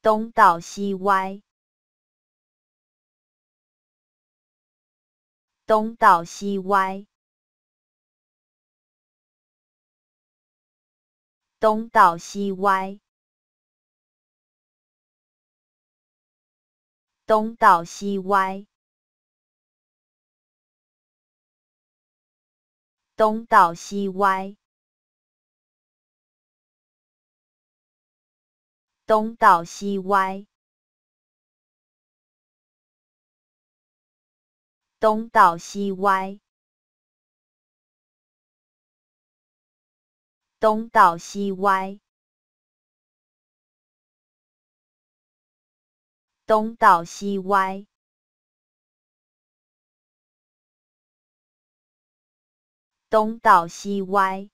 东倒西歪，东倒西歪，东倒西歪，东倒西歪，东倒西歪。东倒西歪，东倒西歪，东倒西歪，东倒西歪，东倒西歪。